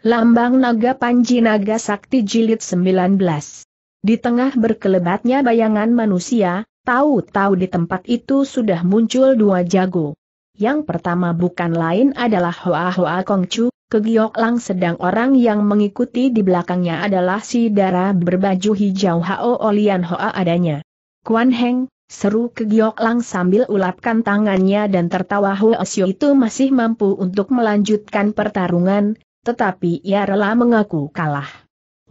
Lambang Naga Panji Naga Sakti Jilid 19. Di tengah berkelebatnya bayangan manusia, tahu-tahu di tempat itu sudah muncul dua jago. Yang pertama bukan lain adalah Hoa Hoa Kongcu, kegiok lang sedang orang yang mengikuti di belakangnya adalah si darah berbaju hijau Hao Olian Hoa adanya. Kuan Heng, seru kegiok lang sambil ulapkan tangannya dan tertawa Hoa Sio itu masih mampu untuk melanjutkan pertarungan, tetapi ia rela mengaku kalah.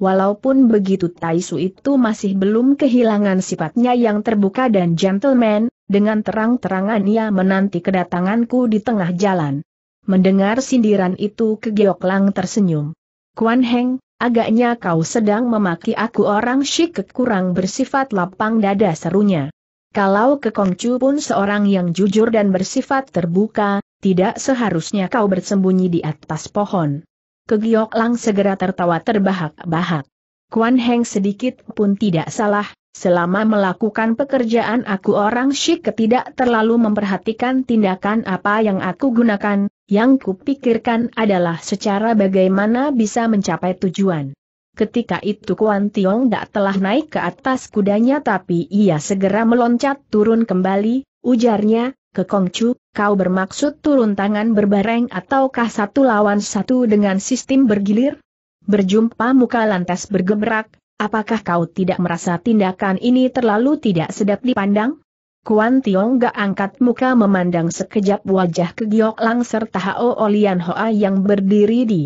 Walaupun begitu Taisu itu masih belum kehilangan sifatnya yang terbuka dan gentleman, dengan terang-terangan ia menanti kedatanganku di tengah jalan. Mendengar sindiran itu kegeok lang tersenyum. Kuan Heng, agaknya kau sedang memaki aku orang syikek kurang bersifat lapang dada serunya. Kalau Ke Kongcu pun seorang yang jujur dan bersifat terbuka, tidak seharusnya kau bersembunyi di atas pohon. Kegiok Lang segera tertawa terbahak-bahak. Kuan Heng sedikit pun tidak salah, selama melakukan pekerjaan aku orang syik ketidak terlalu memperhatikan tindakan apa yang aku gunakan, yang kupikirkan adalah secara bagaimana bisa mencapai tujuan. Ketika itu Kuan Tiong tak telah naik ke atas kudanya tapi ia segera meloncat turun kembali, ujarnya, ke Kongcu, kau bermaksud turun tangan berbareng ataukah satu lawan satu dengan sistem bergilir? Berjumpa muka lantas bergebrak, apakah kau tidak merasa tindakan ini terlalu tidak sedap dipandang? Kuan Tiong gak angkat muka memandang sekejap wajah ke Giok Lang serta Hao Olian Hoa yang berdiri di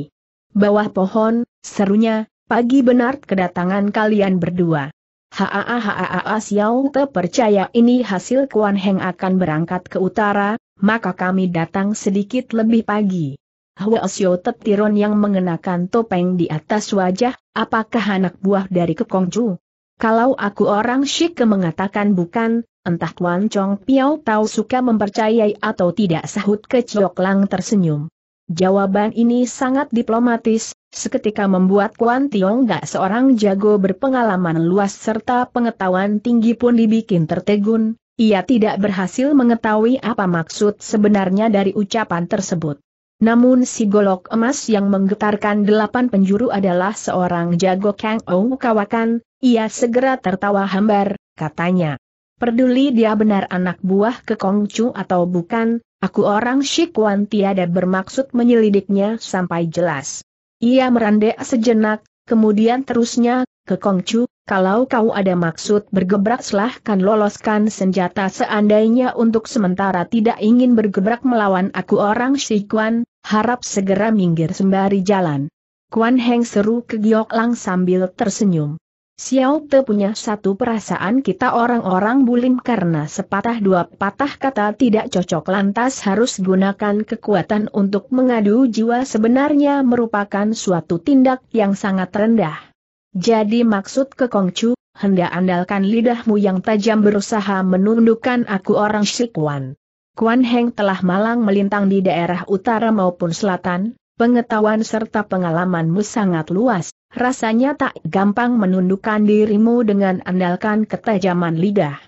bawah pohon, serunya, pagi benar kedatangan kalian berdua. Haa haa Xiao Te percaya ini hasil Kuan Heng akan berangkat ke utara, maka kami datang sedikit lebih pagi. Hua Xiao Te Tiron yang mengenakan topeng di atas wajah, apakah anak buah dari Kekongju? Kalau aku orang Shike mengatakan bukan, entah Kuan Chong Piao Tau suka mempercayai atau tidak sahut Ke Chok lang tersenyum. Jawaban ini sangat diplomatis, seketika membuat Kuan Tiong gak seorang jago berpengalaman luas serta pengetahuan tinggi pun dibikin tertegun, ia tidak berhasil mengetahui apa maksud sebenarnya dari ucapan tersebut. Namun si golok emas yang menggetarkan delapan penjuru adalah seorang jago Kang Ong Kawakan, ia segera tertawa hambar, katanya. Perduli dia benar anak buah ke Kongcu atau bukan, Aku orang Shikuan tiada bermaksud menyelidiknya sampai jelas. Ia merandek sejenak, kemudian terusnya, ke Kongcu, kalau kau ada maksud bergebrak silahkan loloskan senjata seandainya untuk sementara tidak ingin bergebrak melawan aku orang Shikuan, harap segera minggir sembari jalan. Kuan Heng seru ke Giok Lang sambil tersenyum. Xiao Te punya satu perasaan kita orang-orang bulim karena sepatah dua patah kata tidak cocok lantas harus gunakan kekuatan untuk mengadu jiwa sebenarnya merupakan suatu tindak yang sangat rendah. Jadi maksud ke Kong Chu hendak andalkan lidahmu yang tajam berusaha menundukkan aku orang Shikuan. Kuan Heng telah malang melintang di daerah utara maupun selatan, pengetahuan serta pengalamanmu sangat luas rasanya tak gampang menundukkan dirimu dengan andalkan ketajaman lidah.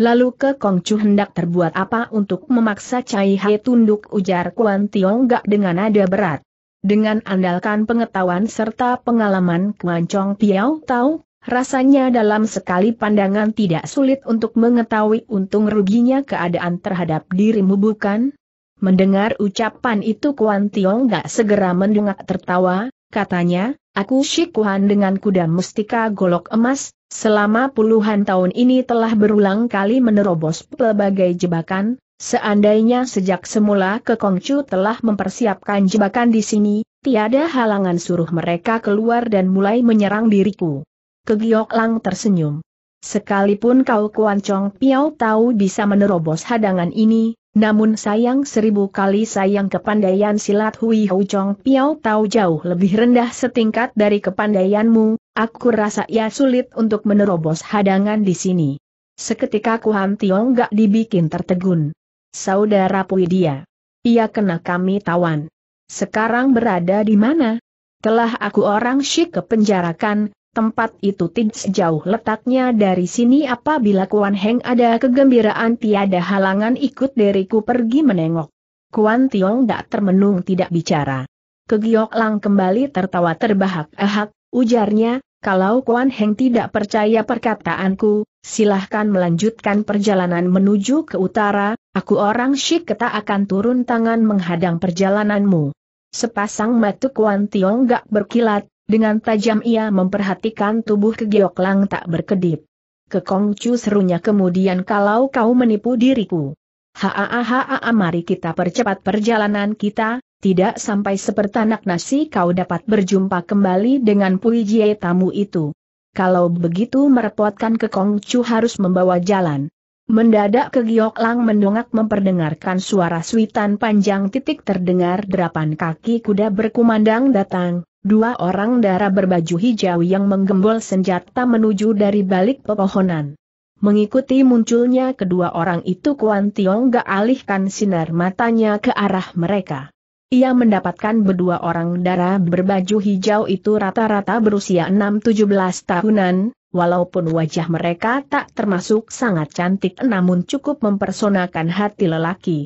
Lalu ke Kongcu hendak terbuat apa untuk memaksa Cai Hai tunduk ujar Kuan Tiong gak dengan nada berat. Dengan andalkan pengetahuan serta pengalaman Kuan Chong Tiao tahu Rasanya dalam sekali pandangan tidak sulit untuk mengetahui untung ruginya keadaan terhadap dirimu bukan? Mendengar ucapan itu Kuan Tiong gak segera mendengar tertawa, katanya, Aku Shikuhan dengan kuda mustika golok emas, selama puluhan tahun ini telah berulang kali menerobos pelbagai jebakan, seandainya sejak semula ke Kongcu telah mempersiapkan jebakan di sini, tiada halangan suruh mereka keluar dan mulai menyerang diriku. Kegiok Lang tersenyum. Sekalipun kau Kuancong Piao tahu bisa menerobos hadangan ini, namun sayang seribu kali sayang kepandaian silat Hui Hou Chong Piao Tau jauh lebih rendah setingkat dari kepandaianmu, aku rasa ia sulit untuk menerobos hadangan di sini. Seketika Kuan Tiong gak dibikin tertegun. Saudara Pui dia. Ia kena kami tawan. Sekarang berada di mana? Telah aku orang syik kepenjarakan, Tempat itu tidak jauh letaknya dari sini apabila Kuan Heng ada kegembiraan tiada halangan ikut diriku pergi menengok. Kuan Tiong tak termenung tidak bicara. Kegiok Lang kembali tertawa terbahak-ahak, ujarnya, kalau Kuan Heng tidak percaya perkataanku, silahkan melanjutkan perjalanan menuju ke utara, aku orang Syik keta akan turun tangan menghadang perjalananmu. Sepasang mata Kuan Tiong gak berkilat, dengan tajam ia memperhatikan tubuh kegiok lang tak berkedip. Ke Kongcu serunya kemudian kalau kau menipu diriku. Haa mari kita percepat perjalanan kita, tidak sampai sepertanak nasi kau dapat berjumpa kembali dengan Pui Jie tamu itu. Kalau begitu merepotkan ke harus membawa jalan. Mendadak ke Lang mendongak memperdengarkan suara suitan panjang titik terdengar derapan kaki kuda berkumandang datang, dua orang darah berbaju hijau yang menggembol senjata menuju dari balik pepohonan. Mengikuti munculnya kedua orang itu Kuan Tiong gak alihkan sinar matanya ke arah mereka. Ia mendapatkan berdua orang darah berbaju hijau itu rata-rata berusia 6-17 tahunan, walaupun wajah mereka tak termasuk sangat cantik namun cukup mempersonakan hati lelaki.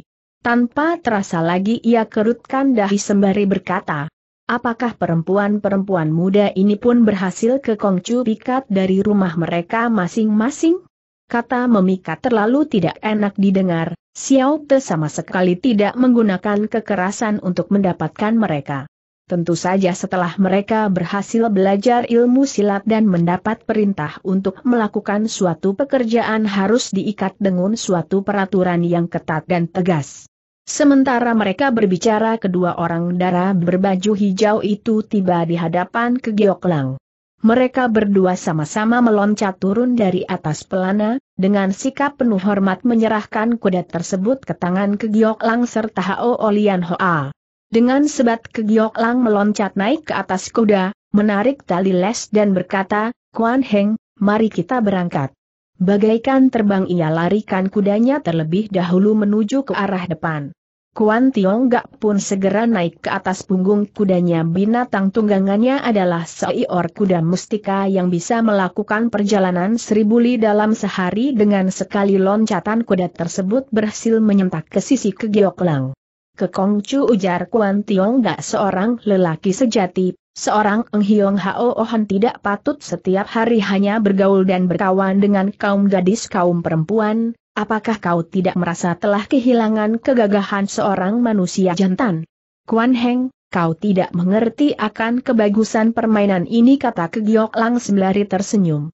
Tanpa terasa lagi ia kerutkan dahi sembari berkata, Apakah perempuan-perempuan muda ini pun berhasil ke Kongcu pikat dari rumah mereka masing-masing? Kata memikat terlalu tidak enak didengar, Xiao Te sama sekali tidak menggunakan kekerasan untuk mendapatkan mereka. Tentu saja setelah mereka berhasil belajar ilmu silat dan mendapat perintah untuk melakukan suatu pekerjaan harus diikat dengan suatu peraturan yang ketat dan tegas. Sementara mereka berbicara kedua orang darah berbaju hijau itu tiba di hadapan Kegioklang. Mereka berdua sama-sama meloncat turun dari atas pelana, dengan sikap penuh hormat menyerahkan kuda tersebut ke tangan Kegioklang serta Hao Olian Hoa. Dengan sebat Kegioklang meloncat naik ke atas kuda, menarik tali les dan berkata, Kuan Heng, mari kita berangkat. Bagaikan terbang ia larikan kudanya terlebih dahulu menuju ke arah depan. Kuan Tiong Gak pun segera naik ke atas punggung kudanya binatang tunggangannya adalah seior kuda mustika yang bisa melakukan perjalanan seribu li dalam sehari dengan sekali loncatan kuda tersebut berhasil menyentak ke sisi ke Gioklang. Ke Chu ujar Kuan Tiong Gak seorang lelaki sejati, seorang Eng Hiong Hao Ohan tidak patut setiap hari hanya bergaul dan berkawan dengan kaum gadis kaum perempuan, apakah kau tidak merasa telah kehilangan kegagahan seorang manusia jantan? Kuan Heng, kau tidak mengerti akan kebagusan permainan ini kata Kegiok Lang sembari tersenyum.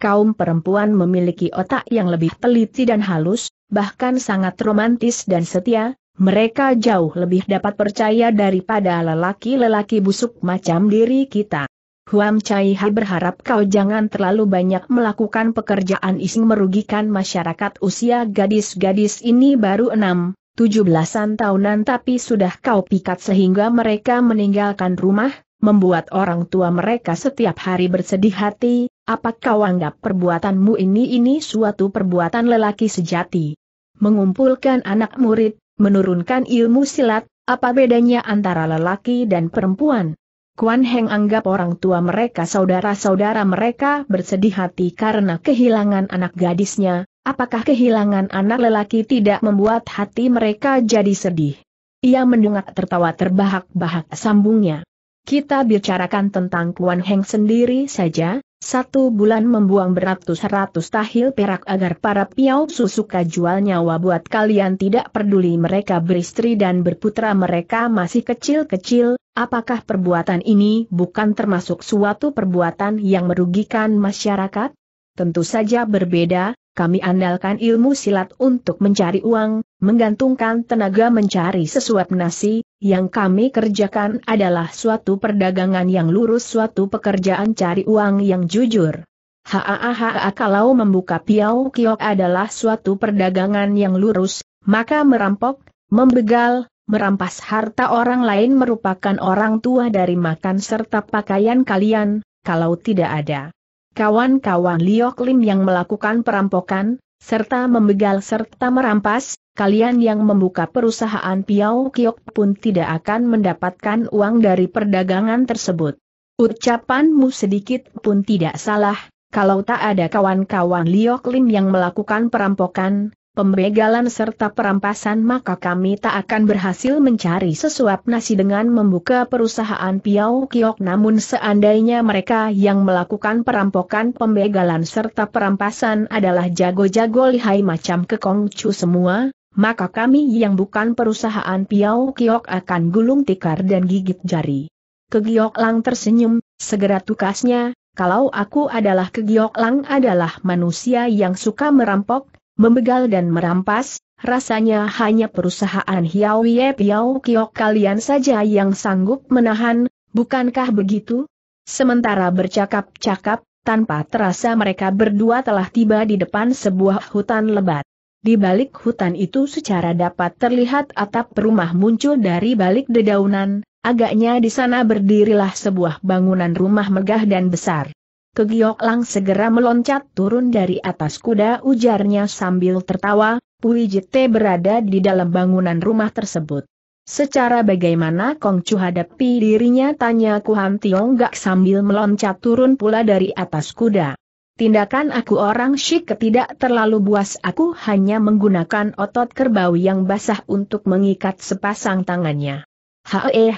Kaum perempuan memiliki otak yang lebih teliti dan halus, bahkan sangat romantis dan setia, mereka jauh lebih dapat percaya daripada lelaki-lelaki busuk macam diri kita. Huam Chai Hai berharap kau jangan terlalu banyak melakukan pekerjaan iseng merugikan masyarakat usia gadis-gadis ini baru enam, tujuh belasan tahunan tapi sudah kau pikat sehingga mereka meninggalkan rumah, membuat orang tua mereka setiap hari bersedih hati, apa kau anggap perbuatanmu ini ini suatu perbuatan lelaki sejati? Mengumpulkan anak murid, menurunkan ilmu silat, apa bedanya antara lelaki dan perempuan? Kuan Heng anggap orang tua mereka saudara-saudara mereka bersedih hati karena kehilangan anak gadisnya, apakah kehilangan anak lelaki tidak membuat hati mereka jadi sedih? Ia mendengar tertawa terbahak-bahak sambungnya. Kita bicarakan tentang Kuan Heng sendiri saja, satu bulan membuang beratus-ratus tahil perak agar para piau susuka jual nyawa buat kalian tidak peduli mereka beristri dan berputra mereka masih kecil-kecil, apakah perbuatan ini bukan termasuk suatu perbuatan yang merugikan masyarakat? Tentu saja berbeda, kami andalkan ilmu silat untuk mencari uang, menggantungkan tenaga mencari sesuap nasi, yang kami kerjakan adalah suatu perdagangan yang lurus suatu pekerjaan cari uang yang jujur. ha. kalau membuka piau kiok adalah suatu perdagangan yang lurus, maka merampok, membegal, merampas harta orang lain merupakan orang tua dari makan serta pakaian kalian, kalau tidak ada kawan-kawan Liok Lim yang melakukan perampokan, serta membegal serta merampas, kalian yang membuka perusahaan Piau Kiok pun tidak akan mendapatkan uang dari perdagangan tersebut. Ucapanmu sedikit pun tidak salah, kalau tak ada kawan-kawan Liok Lim yang melakukan perampokan, pembegalan serta perampasan maka kami tak akan berhasil mencari sesuap nasi dengan membuka perusahaan Piau Kiok namun seandainya mereka yang melakukan perampokan pembegalan serta perampasan adalah jago-jago lihai macam kekongcu semua, maka kami yang bukan perusahaan Piau Kiok akan gulung tikar dan gigit jari. Kegiok Lang tersenyum, segera tukasnya, kalau aku adalah Kegiok Lang adalah manusia yang suka merampok, membegal dan merampas, rasanya hanya perusahaan Hiao Ye Piao Kiok kalian saja yang sanggup menahan, bukankah begitu? Sementara bercakap-cakap, tanpa terasa mereka berdua telah tiba di depan sebuah hutan lebat. Di balik hutan itu secara dapat terlihat atap rumah muncul dari balik dedaunan, agaknya di sana berdirilah sebuah bangunan rumah megah dan besar. Kegiok Lang segera meloncat turun dari atas kuda ujarnya sambil tertawa, Pui Jite berada di dalam bangunan rumah tersebut. Secara bagaimana Kong Chu hadapi dirinya tanya Kuan Tiong Gak sambil meloncat turun pula dari atas kuda. Tindakan aku orang Shi ketidak terlalu buas aku hanya menggunakan otot kerbau yang basah untuk mengikat sepasang tangannya. Hae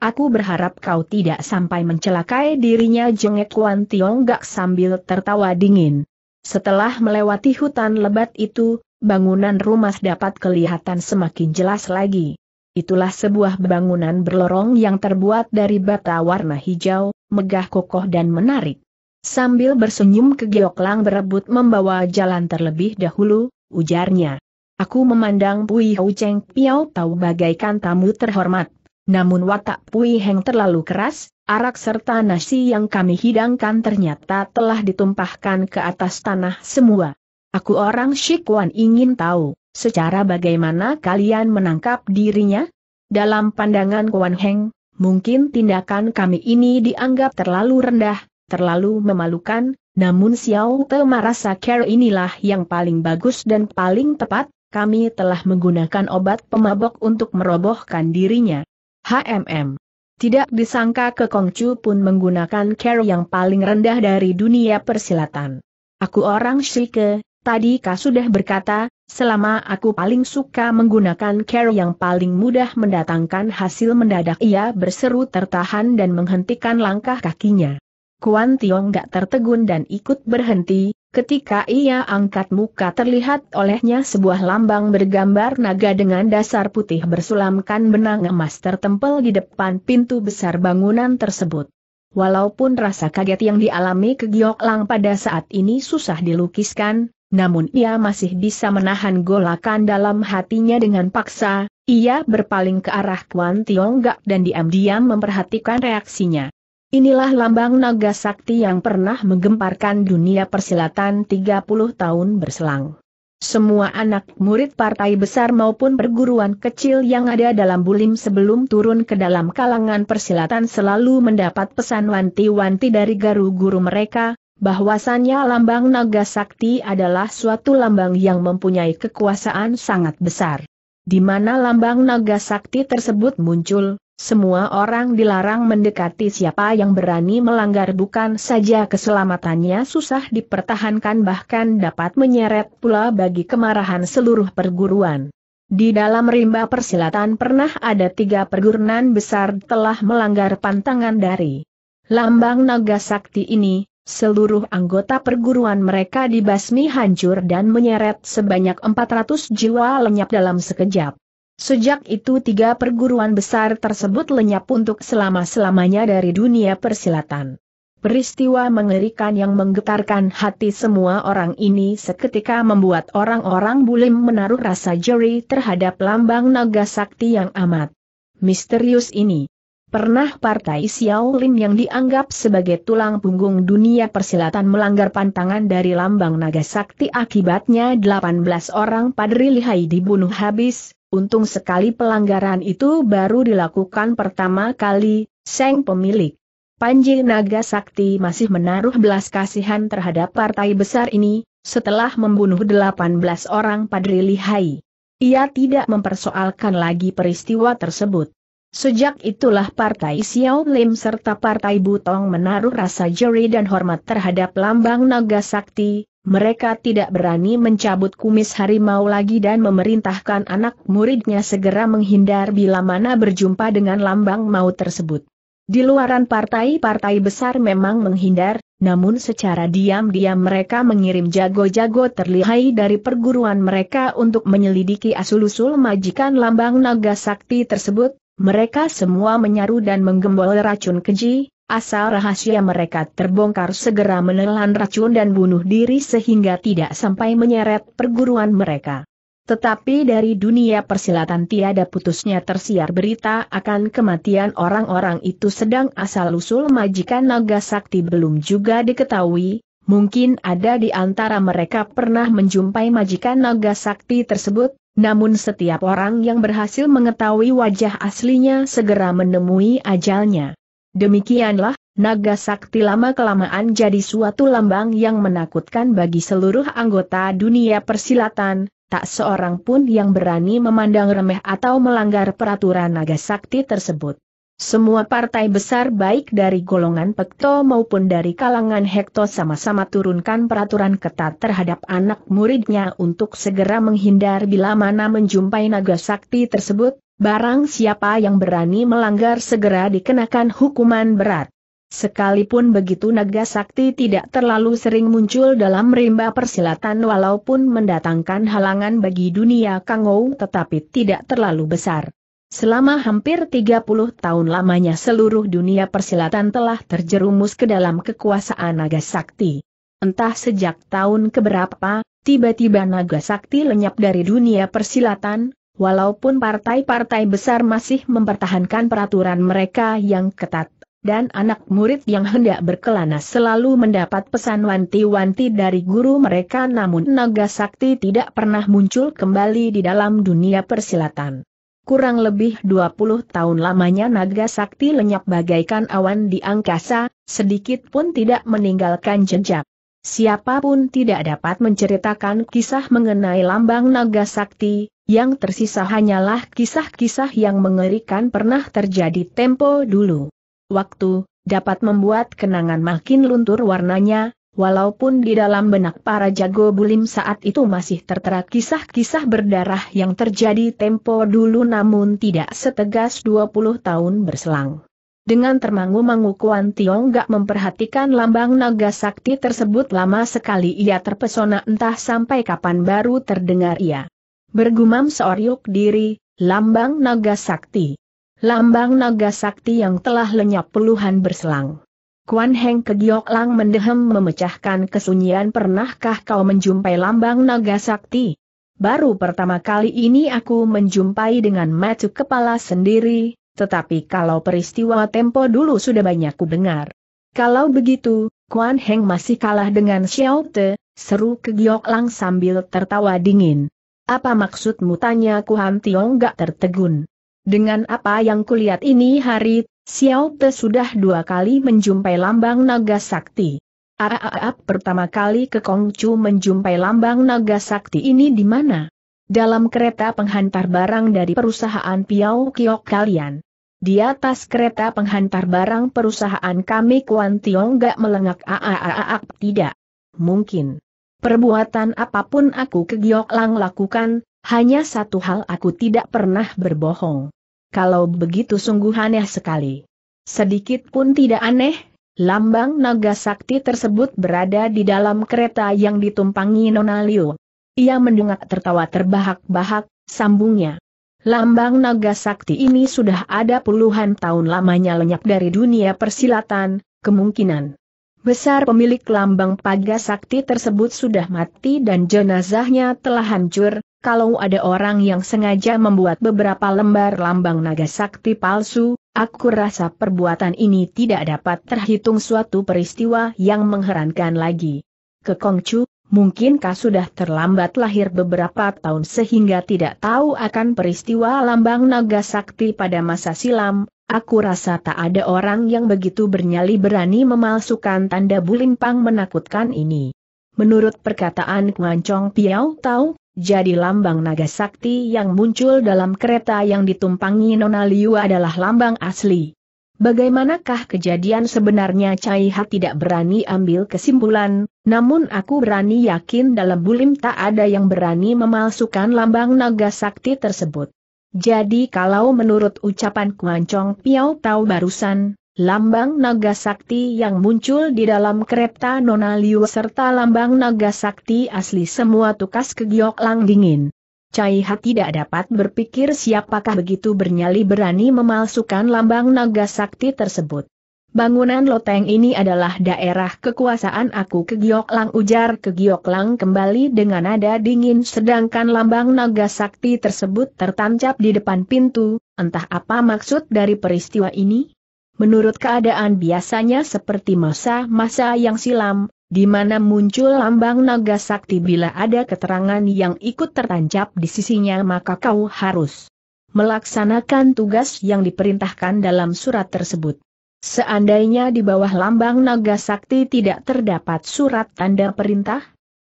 Aku berharap kau tidak sampai mencelakai dirinya jengek Tiong. Gak sambil tertawa dingin. Setelah melewati hutan lebat itu, bangunan rumah dapat kelihatan semakin jelas lagi. Itulah sebuah bangunan berlorong yang terbuat dari bata warna hijau, megah kokoh dan menarik. Sambil bersenyum ke Geoklang berebut membawa jalan terlebih dahulu, ujarnya. Aku memandang Pui Hou Cheng Piao tahu bagaikan tamu terhormat. Namun watak Pui Heng terlalu keras, arak serta nasi yang kami hidangkan ternyata telah ditumpahkan ke atas tanah semua. Aku orang Shikuan ingin tahu, secara bagaimana kalian menangkap dirinya? Dalam pandangan Kuan Heng, mungkin tindakan kami ini dianggap terlalu rendah, terlalu memalukan, namun Xiao Te merasa care inilah yang paling bagus dan paling tepat, kami telah menggunakan obat pemabok untuk merobohkan dirinya. HMM. Tidak disangka ke Kongcu pun menggunakan care yang paling rendah dari dunia persilatan. Aku orang Shike, tadi kau sudah berkata, selama aku paling suka menggunakan care yang paling mudah mendatangkan hasil mendadak ia berseru tertahan dan menghentikan langkah kakinya. Kuan Tiong gak tertegun dan ikut berhenti, Ketika ia angkat muka terlihat olehnya sebuah lambang bergambar naga dengan dasar putih bersulamkan benang emas tertempel di depan pintu besar bangunan tersebut. Walaupun rasa kaget yang dialami Giok Lang pada saat ini susah dilukiskan, namun ia masih bisa menahan golakan dalam hatinya dengan paksa, ia berpaling ke arah Kuan Gak dan diam-diam memperhatikan reaksinya. Inilah lambang naga sakti yang pernah menggemparkan dunia persilatan 30 tahun berselang. Semua anak murid partai besar maupun perguruan kecil yang ada dalam bulim sebelum turun ke dalam kalangan persilatan selalu mendapat pesan wanti-wanti dari garu guru mereka, bahwasannya lambang naga sakti adalah suatu lambang yang mempunyai kekuasaan sangat besar. Di mana lambang naga sakti tersebut muncul, semua orang dilarang mendekati siapa yang berani melanggar bukan saja keselamatannya susah dipertahankan bahkan dapat menyeret pula bagi kemarahan seluruh perguruan. Di dalam rimba persilatan pernah ada tiga perguruan besar telah melanggar pantangan dari lambang naga sakti ini, seluruh anggota perguruan mereka dibasmi hancur dan menyeret sebanyak 400 jiwa lenyap dalam sekejap. Sejak itu tiga perguruan besar tersebut lenyap untuk selama-selamanya dari dunia persilatan. Peristiwa mengerikan yang menggetarkan hati semua orang ini seketika membuat orang-orang bulim menaruh rasa jeri terhadap lambang naga sakti yang amat misterius ini. Pernah partai Xiao Lin yang dianggap sebagai tulang punggung dunia persilatan melanggar pantangan dari lambang naga sakti akibatnya 18 orang padri lihai dibunuh habis, Untung sekali pelanggaran itu baru dilakukan pertama kali, Seng pemilik. Panji Naga Sakti masih menaruh belas kasihan terhadap partai besar ini, setelah membunuh 18 orang Padri Lihai. Ia tidak mempersoalkan lagi peristiwa tersebut. Sejak itulah Partai Xiao Lim serta Partai Butong menaruh rasa jeri dan hormat terhadap lambang Naga Sakti, mereka tidak berani mencabut kumis harimau lagi dan memerintahkan anak muridnya segera menghindar bila mana berjumpa dengan lambang maut tersebut. Di luaran partai-partai besar memang menghindar, namun secara diam-diam mereka mengirim jago-jago terlihai dari perguruan mereka untuk menyelidiki asul usul majikan lambang naga sakti tersebut, mereka semua menyaru dan menggembol racun keji, Asal rahasia mereka terbongkar segera menelan racun dan bunuh diri sehingga tidak sampai menyeret perguruan mereka. Tetapi dari dunia persilatan tiada putusnya tersiar berita akan kematian orang-orang itu sedang asal-usul majikan naga sakti belum juga diketahui, Mungkin ada di antara mereka pernah menjumpai majikan naga sakti tersebut, namun setiap orang yang berhasil mengetahui wajah aslinya segera menemui ajalnya. Demikianlah, naga sakti lama-kelamaan jadi suatu lambang yang menakutkan bagi seluruh anggota dunia persilatan, tak seorang pun yang berani memandang remeh atau melanggar peraturan naga sakti tersebut. Semua partai besar baik dari golongan Pekto maupun dari kalangan Hekto sama-sama turunkan peraturan ketat terhadap anak muridnya untuk segera menghindar bila mana menjumpai naga sakti tersebut, Barang siapa yang berani melanggar segera dikenakan hukuman berat. Sekalipun begitu naga sakti tidak terlalu sering muncul dalam rimba persilatan walaupun mendatangkan halangan bagi dunia kangou tetapi tidak terlalu besar. Selama hampir 30 tahun lamanya seluruh dunia persilatan telah terjerumus ke dalam kekuasaan naga sakti. Entah sejak tahun keberapa, tiba-tiba naga sakti lenyap dari dunia persilatan, walaupun partai-partai besar masih mempertahankan peraturan mereka yang ketat, dan anak murid yang hendak berkelana selalu mendapat pesan wanti-wanti dari guru mereka namun naga sakti tidak pernah muncul kembali di dalam dunia persilatan. Kurang lebih 20 tahun lamanya naga sakti lenyap bagaikan awan di angkasa, sedikit pun tidak meninggalkan jejak. Siapapun tidak dapat menceritakan kisah mengenai lambang naga sakti, yang tersisa hanyalah kisah-kisah yang mengerikan pernah terjadi tempo dulu. Waktu dapat membuat kenangan makin luntur warnanya, walaupun di dalam benak para jago bulim saat itu masih tertera kisah-kisah berdarah yang terjadi tempo dulu namun tidak setegas 20 tahun berselang. Dengan termangu-mangu Kuan Tiong gak memperhatikan lambang naga sakti tersebut lama sekali ia terpesona entah sampai kapan baru terdengar ia. Bergumam seoryuk diri, lambang naga sakti. Lambang naga sakti yang telah lenyap puluhan berselang. Kuan Heng Kegiok Lang mendehem memecahkan kesunyian pernahkah kau menjumpai lambang naga sakti? Baru pertama kali ini aku menjumpai dengan matu kepala sendiri, tetapi kalau peristiwa tempo dulu sudah banyak ku dengar. Kalau begitu, Kuan Heng masih kalah dengan Xiao Te, seru ke Giok Lang sambil tertawa dingin. Apa maksudmu tanya Kuan Tiong gak tertegun. Dengan apa yang kulihat ini hari, Xiao Te sudah dua kali menjumpai lambang naga sakti. Aap ah, ah, ah, pertama kali ke Kongcu menjumpai lambang naga sakti ini di mana? Dalam kereta penghantar barang dari perusahaan Piao Kiok kalian. Di atas kereta penghantar barang perusahaan kami Kuan Tiong gak melengak aaaak tidak. Mungkin. Perbuatan apapun aku ke Lang lakukan, hanya satu hal aku tidak pernah berbohong. Kalau begitu sungguh aneh sekali. Sedikit pun tidak aneh, lambang naga sakti tersebut berada di dalam kereta yang ditumpangi Nona Liu. Ia mendongak tertawa terbahak-bahak, sambungnya. Lambang naga sakti ini sudah ada puluhan tahun lamanya lenyap dari dunia persilatan, kemungkinan besar pemilik lambang paga sakti tersebut sudah mati dan jenazahnya telah hancur, kalau ada orang yang sengaja membuat beberapa lembar lambang naga sakti palsu, aku rasa perbuatan ini tidak dapat terhitung suatu peristiwa yang mengherankan lagi. Ke Kongcu, mungkinkah sudah terlambat lahir beberapa tahun sehingga tidak tahu akan peristiwa lambang naga sakti pada masa silam, aku rasa tak ada orang yang begitu bernyali berani memalsukan tanda bulimpang menakutkan ini. Menurut perkataan Kuancong Piao, Tau, jadi lambang naga sakti yang muncul dalam kereta yang ditumpangi Nona Liu adalah lambang asli. Bagaimanakah kejadian sebenarnya Cai Ha tidak berani ambil kesimpulan, namun aku berani yakin dalam bulim tak ada yang berani memalsukan lambang naga sakti tersebut. Jadi kalau menurut ucapan Kuancong Piao Tau barusan, lambang naga sakti yang muncul di dalam kereta Nona serta lambang naga sakti asli semua tukas kegiok lang dingin. Cai Ha tidak dapat berpikir siapakah begitu bernyali berani memalsukan lambang naga sakti tersebut. Bangunan loteng ini adalah daerah kekuasaan aku Kegiok Lang ujar Kegiok Lang kembali dengan nada dingin sedangkan lambang naga sakti tersebut tertancap di depan pintu, entah apa maksud dari peristiwa ini? Menurut keadaan biasanya seperti masa-masa yang silam, di mana muncul lambang naga sakti bila ada keterangan yang ikut tertancap di sisinya maka kau harus melaksanakan tugas yang diperintahkan dalam surat tersebut. Seandainya di bawah lambang naga sakti tidak terdapat surat tanda perintah?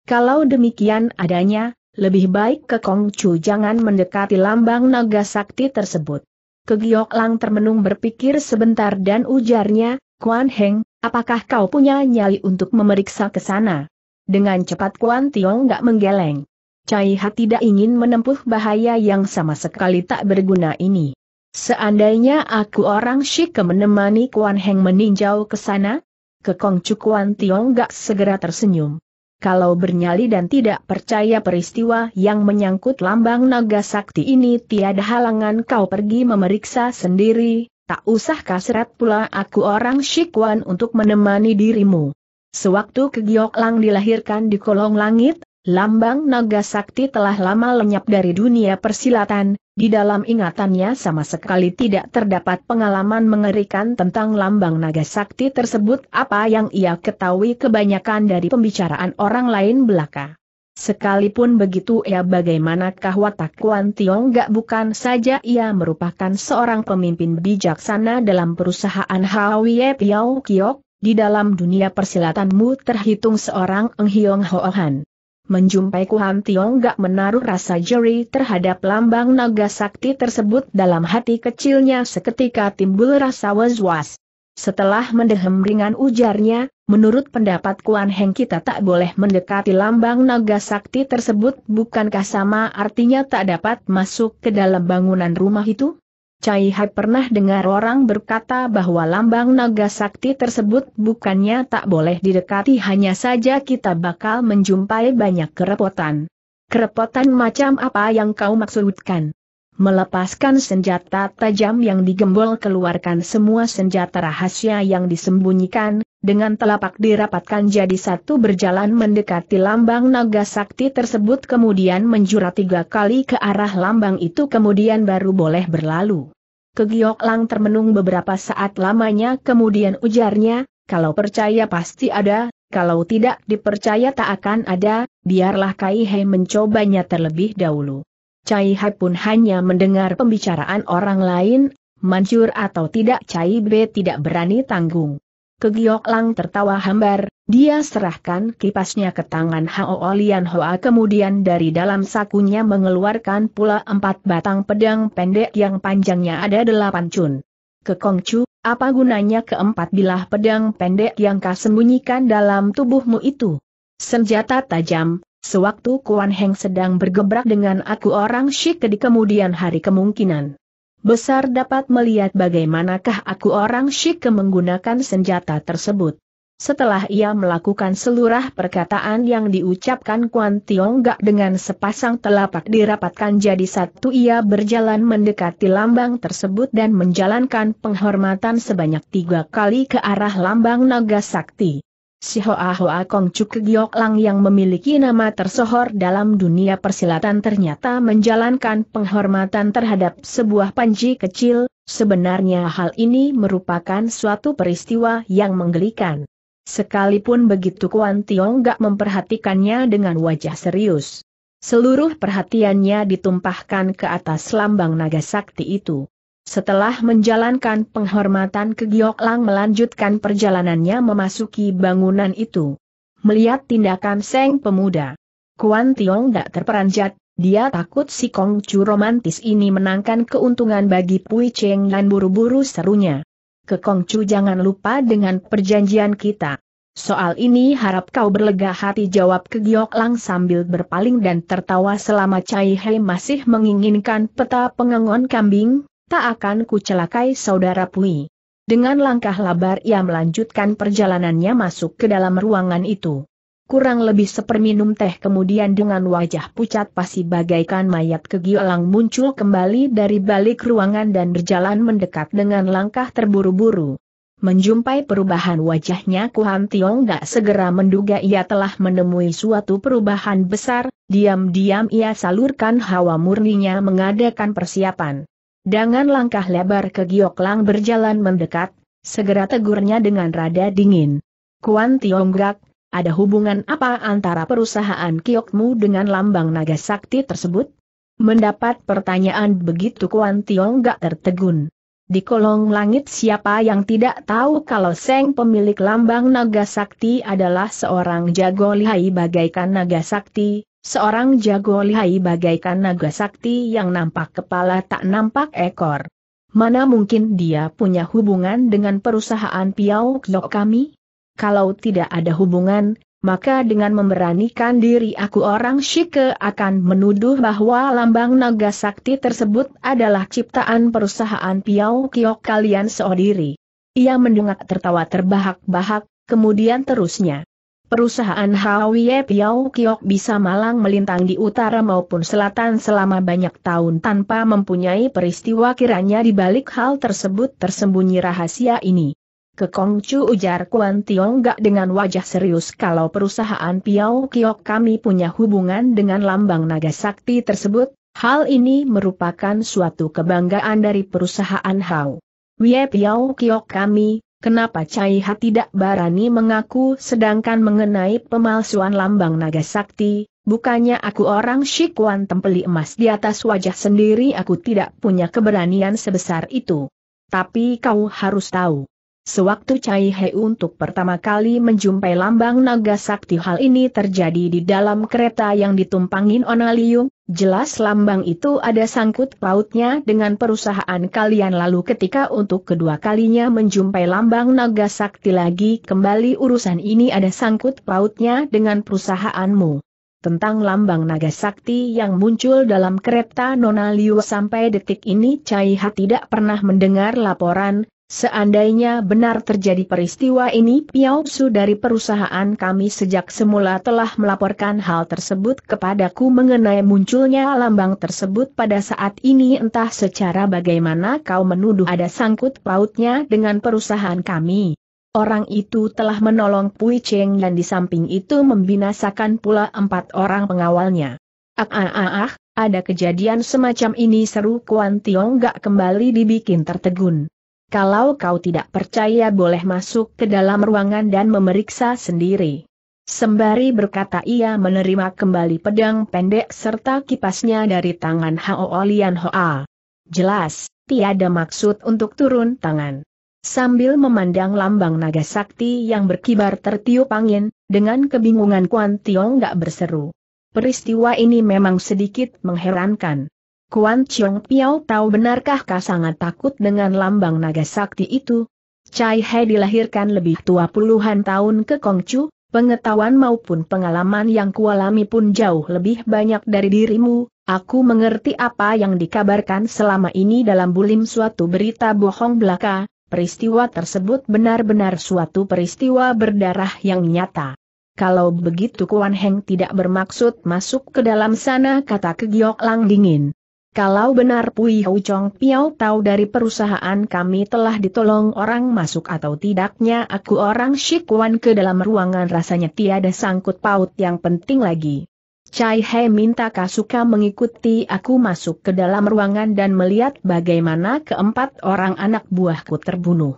Kalau demikian adanya, lebih baik ke Kongcu jangan mendekati lambang naga sakti tersebut. Kegiok Lang termenung berpikir sebentar dan ujarnya, Kuan Heng, apakah kau punya nyali untuk memeriksa ke sana? Dengan cepat Kuan Tiong gak menggeleng. Cai Ha tidak ingin menempuh bahaya yang sama sekali tak berguna ini. Seandainya aku orang Shike menemani Kuan Heng meninjau ke sana, Kekong Cukuan Tiong gak segera tersenyum. Kalau bernyali dan tidak percaya peristiwa yang menyangkut lambang naga sakti ini tiada halangan kau pergi memeriksa sendiri, tak usah kasrat pula aku orang Shikwan untuk menemani dirimu. Sewaktu Kegiok Lang dilahirkan di kolong langit, Lambang naga sakti telah lama lenyap dari dunia persilatan, di dalam ingatannya sama sekali tidak terdapat pengalaman mengerikan tentang lambang naga sakti tersebut apa yang ia ketahui kebanyakan dari pembicaraan orang lain belaka. Sekalipun begitu ia ya bagaimanakah watak Kuan Tiong gak bukan saja ia merupakan seorang pemimpin bijaksana dalam perusahaan Hawie Piao Kiok, di dalam dunia persilatanmu terhitung seorang Eng Hiong Ho Han menjumpai Kuan gak menaruh rasa jeri terhadap lambang naga sakti tersebut dalam hati kecilnya seketika timbul rasa was-was. Setelah mendehem ringan ujarnya, menurut pendapat Kuan Heng kita tak boleh mendekati lambang naga sakti tersebut bukankah sama artinya tak dapat masuk ke dalam bangunan rumah itu? Cai Hai pernah dengar orang berkata bahwa lambang naga sakti tersebut bukannya tak boleh didekati hanya saja kita bakal menjumpai banyak kerepotan. Kerepotan macam apa yang kau maksudkan? Melepaskan senjata tajam yang digembol keluarkan semua senjata rahasia yang disembunyikan, dengan telapak dirapatkan jadi satu berjalan mendekati lambang naga sakti tersebut kemudian menjura tiga kali ke arah lambang itu kemudian baru boleh berlalu. Kegiok Lang termenung beberapa saat lamanya kemudian ujarnya, kalau percaya pasti ada, kalau tidak dipercaya tak akan ada, biarlah Kai Hei mencobanya terlebih dahulu. Cai Hai pun hanya mendengar pembicaraan orang lain, manjur atau tidak Cai B tidak berani tanggung. Kegiok Lang tertawa hambar, dia serahkan kipasnya ke tangan Hao Olian Hoa kemudian dari dalam sakunya mengeluarkan pula empat batang pedang pendek yang panjangnya ada delapan cun. Ke Kongcu, apa gunanya keempat bilah pedang pendek yang kau sembunyikan dalam tubuhmu itu? Senjata tajam, sewaktu Kuan Heng sedang bergebrak dengan aku orang Shik di kemudian hari kemungkinan besar dapat melihat bagaimanakah aku orang Shike menggunakan senjata tersebut. Setelah ia melakukan seluruh perkataan yang diucapkan Kuan Gak dengan sepasang telapak dirapatkan jadi satu ia berjalan mendekati lambang tersebut dan menjalankan penghormatan sebanyak tiga kali ke arah lambang naga sakti. Si Hoa Hoa Kong Cuk Giok Lang yang memiliki nama tersohor dalam dunia persilatan ternyata menjalankan penghormatan terhadap sebuah panji kecil, sebenarnya hal ini merupakan suatu peristiwa yang menggelikan. Sekalipun begitu Kuan Tiong gak memperhatikannya dengan wajah serius. Seluruh perhatiannya ditumpahkan ke atas lambang naga sakti itu. Setelah menjalankan penghormatan ke Giok Lang melanjutkan perjalanannya memasuki bangunan itu. Melihat tindakan Seng Pemuda, Kuan Tiong tak terperanjat, dia takut si Kong Chu romantis ini menangkan keuntungan bagi Pui Cheng dan buru-buru serunya. Ke Kong Chu jangan lupa dengan perjanjian kita. Soal ini harap kau berlega hati jawab ke Giok Lang sambil berpaling dan tertawa selama Cai Hei masih menginginkan peta pengangon kambing, tak akan kucelakai saudara Pui. Dengan langkah labar ia melanjutkan perjalanannya masuk ke dalam ruangan itu. Kurang lebih seperminum teh kemudian dengan wajah pucat pasi bagaikan mayat kegiolang muncul kembali dari balik ruangan dan berjalan mendekat dengan langkah terburu-buru. Menjumpai perubahan wajahnya Kuhan Tiong gak segera menduga ia telah menemui suatu perubahan besar, diam-diam ia salurkan hawa murninya mengadakan persiapan. Dengan langkah lebar ke Gioklang berjalan mendekat, segera tegurnya dengan rada dingin. Kuan Tionggak, ada hubungan apa antara perusahaan Kiokmu dengan lambang naga sakti tersebut? Mendapat pertanyaan begitu Kuan Tionggak tertegun. Di kolong langit siapa yang tidak tahu kalau Seng pemilik lambang naga sakti adalah seorang jago lihai bagaikan naga sakti, Seorang jago lihai bagaikan naga sakti yang nampak kepala tak nampak ekor. Mana mungkin dia punya hubungan dengan perusahaan Piau Kyo kami? Kalau tidak ada hubungan, maka dengan memberanikan diri aku orang Shike akan menuduh bahwa lambang naga sakti tersebut adalah ciptaan perusahaan Piau Kiok kalian seorang Ia mendongak tertawa terbahak-bahak, kemudian terusnya. Perusahaan Hawie Piao Kiok bisa malang melintang di utara maupun selatan selama banyak tahun tanpa mempunyai peristiwa kiranya di balik hal tersebut tersembunyi rahasia ini. Ke Kongcu ujar Kuan Tiong gak dengan wajah serius kalau perusahaan Piao Kiok kami punya hubungan dengan lambang naga sakti tersebut, hal ini merupakan suatu kebanggaan dari perusahaan Hau Wie Piao Kiok kami, Kenapa Cai Ha tidak berani mengaku sedangkan mengenai pemalsuan lambang naga sakti, bukannya aku orang Shikuan tempeli emas di atas wajah sendiri aku tidak punya keberanian sebesar itu. Tapi kau harus tahu. Sewaktu Cai He untuk pertama kali menjumpai lambang naga sakti hal ini terjadi di dalam kereta yang ditumpangin Ona Jelas lambang itu ada sangkut pautnya dengan perusahaan kalian lalu ketika untuk kedua kalinya menjumpai lambang naga sakti lagi kembali urusan ini ada sangkut pautnya dengan perusahaanmu. Tentang lambang naga sakti yang muncul dalam kereta Nona Liu sampai detik ini Cai Ha tidak pernah mendengar laporan, Seandainya benar terjadi peristiwa ini Piao Su dari perusahaan kami sejak semula telah melaporkan hal tersebut kepadaku mengenai munculnya lambang tersebut pada saat ini entah secara bagaimana kau menuduh ada sangkut pautnya dengan perusahaan kami. Orang itu telah menolong Pui Cheng dan di samping itu membinasakan pula empat orang pengawalnya. Ah ah ah ah, ada kejadian semacam ini seru Kuan Tiong gak kembali dibikin tertegun. Kalau kau tidak percaya boleh masuk ke dalam ruangan dan memeriksa sendiri. Sembari berkata ia menerima kembali pedang pendek serta kipasnya dari tangan Hao Olian Hoa. Jelas, tiada maksud untuk turun tangan. Sambil memandang lambang naga sakti yang berkibar tertiup angin, dengan kebingungan Kuan Tiong gak berseru. Peristiwa ini memang sedikit mengherankan. Kuan Chiong Piao tahu benarkah kau sangat takut dengan lambang naga sakti itu? Cai He dilahirkan lebih tua puluhan tahun ke Kongcu, pengetahuan maupun pengalaman yang kualami pun jauh lebih banyak dari dirimu, Aku mengerti apa yang dikabarkan selama ini dalam bulim suatu berita bohong belaka, peristiwa tersebut benar-benar suatu peristiwa berdarah yang nyata. Kalau begitu Kuan Heng tidak bermaksud masuk ke dalam sana kata kegiok lang dingin. Kalau benar Pui Hou Chong Piao tahu dari perusahaan kami telah ditolong orang masuk atau tidaknya aku orang Shikuan ke dalam ruangan rasanya tiada sangkut paut yang penting lagi. Chai He minta Kasuka mengikuti aku masuk ke dalam ruangan dan melihat bagaimana keempat orang anak buahku terbunuh.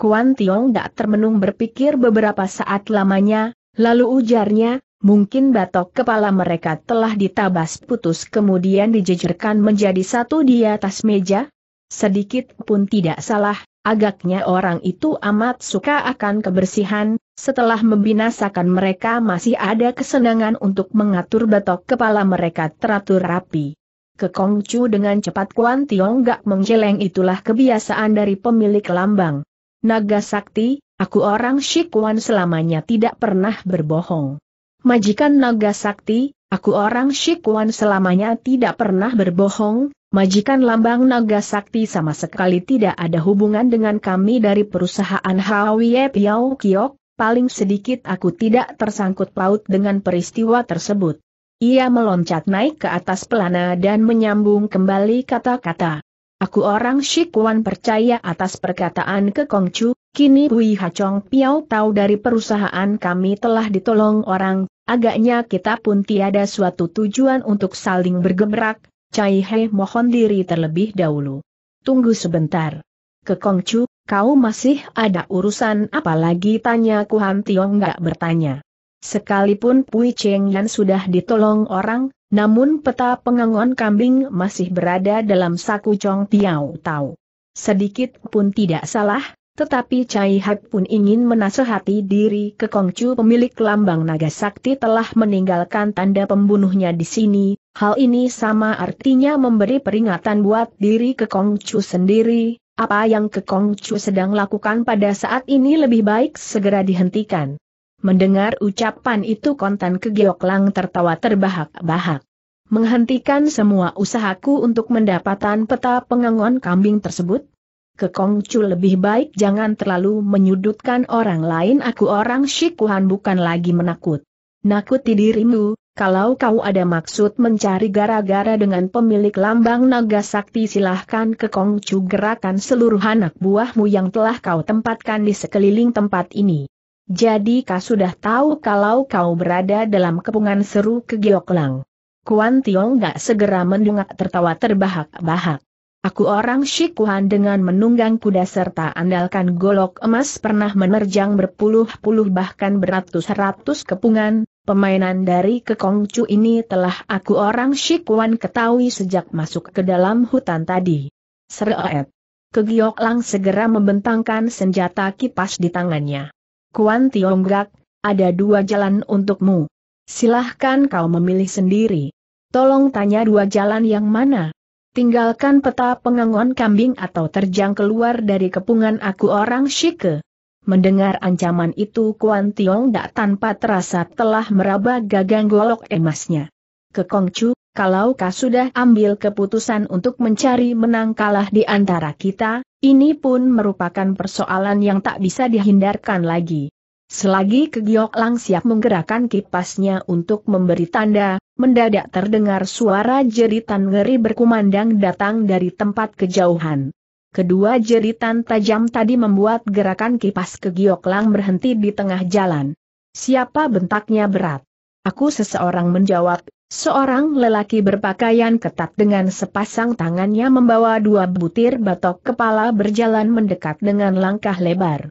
Kuan Tiong tak termenung berpikir beberapa saat lamanya, lalu ujarnya, Mungkin batok kepala mereka telah ditabas putus kemudian dijejerkan menjadi satu di atas meja? Sedikit pun tidak salah, agaknya orang itu amat suka akan kebersihan, setelah membinasakan mereka masih ada kesenangan untuk mengatur batok kepala mereka teratur rapi. Kekongcu dengan cepat Kuan Tiong gak menjeleng itulah kebiasaan dari pemilik lambang. Naga Sakti, aku orang Shikuan selamanya tidak pernah berbohong. Majikan Naga Sakti, aku orang Shikuan selamanya tidak pernah berbohong, majikan lambang Naga Sakti sama sekali tidak ada hubungan dengan kami dari perusahaan Hawie Piao Kiok, paling sedikit aku tidak tersangkut paut dengan peristiwa tersebut. Ia meloncat naik ke atas pelana dan menyambung kembali kata-kata. Aku orang Shikuan percaya atas perkataan ke Kongcu, kini Hui Hachong Piao tahu dari perusahaan kami telah ditolong orang Agaknya kita pun tiada suatu tujuan untuk saling bergemerak, Cai He mohon diri terlebih dahulu. Tunggu sebentar. Ke Kong Chu, kau masih ada urusan apalagi tanya Han Tiong gak bertanya. Sekalipun Pui Cheng Yan sudah ditolong orang, namun peta pengangon kambing masih berada dalam saku Chong Tiao Tau. Sedikit pun tidak salah, tetapi Cai Hak pun ingin menasehati diri ke Kongcu pemilik lambang naga sakti telah meninggalkan tanda pembunuhnya di sini, hal ini sama artinya memberi peringatan buat diri ke Kongcu sendiri, apa yang ke Kongcu sedang lakukan pada saat ini lebih baik segera dihentikan. Mendengar ucapan itu kontan ke Geoklang tertawa terbahak-bahak. Menghentikan semua usahaku untuk mendapatkan peta pengangon kambing tersebut, ke Kongcu lebih baik jangan terlalu menyudutkan orang lain aku orang Shikuhan bukan lagi menakut. Nakuti dirimu, kalau kau ada maksud mencari gara-gara dengan pemilik lambang naga sakti silahkan ke Kongcu gerakan seluruh anak buahmu yang telah kau tempatkan di sekeliling tempat ini. Jadi kau sudah tahu kalau kau berada dalam kepungan seru ke Gioklang. Kuan Tiong gak segera mendungak tertawa terbahak-bahak. Aku orang Shikuhan dengan menunggang kuda serta andalkan golok emas pernah menerjang berpuluh-puluh bahkan beratus-ratus kepungan, pemainan dari kekongcu ini telah aku orang Shikuhan ketahui sejak masuk ke dalam hutan tadi. Sereet. Kegiok Lang segera membentangkan senjata kipas di tangannya. Kuan Tionggak, ada dua jalan untukmu. Silahkan kau memilih sendiri. Tolong tanya dua jalan yang mana? tinggalkan peta pengangon kambing atau terjang keluar dari kepungan aku orang Shike. Mendengar ancaman itu Kuan Tiong tak tanpa terasa telah meraba gagang golok emasnya. Ke Chu, kalau kau sudah ambil keputusan untuk mencari menang kalah di antara kita, ini pun merupakan persoalan yang tak bisa dihindarkan lagi. Selagi Kegiok Lang siap menggerakkan kipasnya untuk memberi tanda, mendadak terdengar suara jeritan ngeri berkumandang datang dari tempat kejauhan. Kedua jeritan tajam tadi membuat gerakan kipas Kegiok Lang berhenti di tengah jalan. Siapa bentaknya berat? Aku seseorang menjawab, seorang lelaki berpakaian ketat dengan sepasang tangannya membawa dua butir batok kepala berjalan mendekat dengan langkah lebar.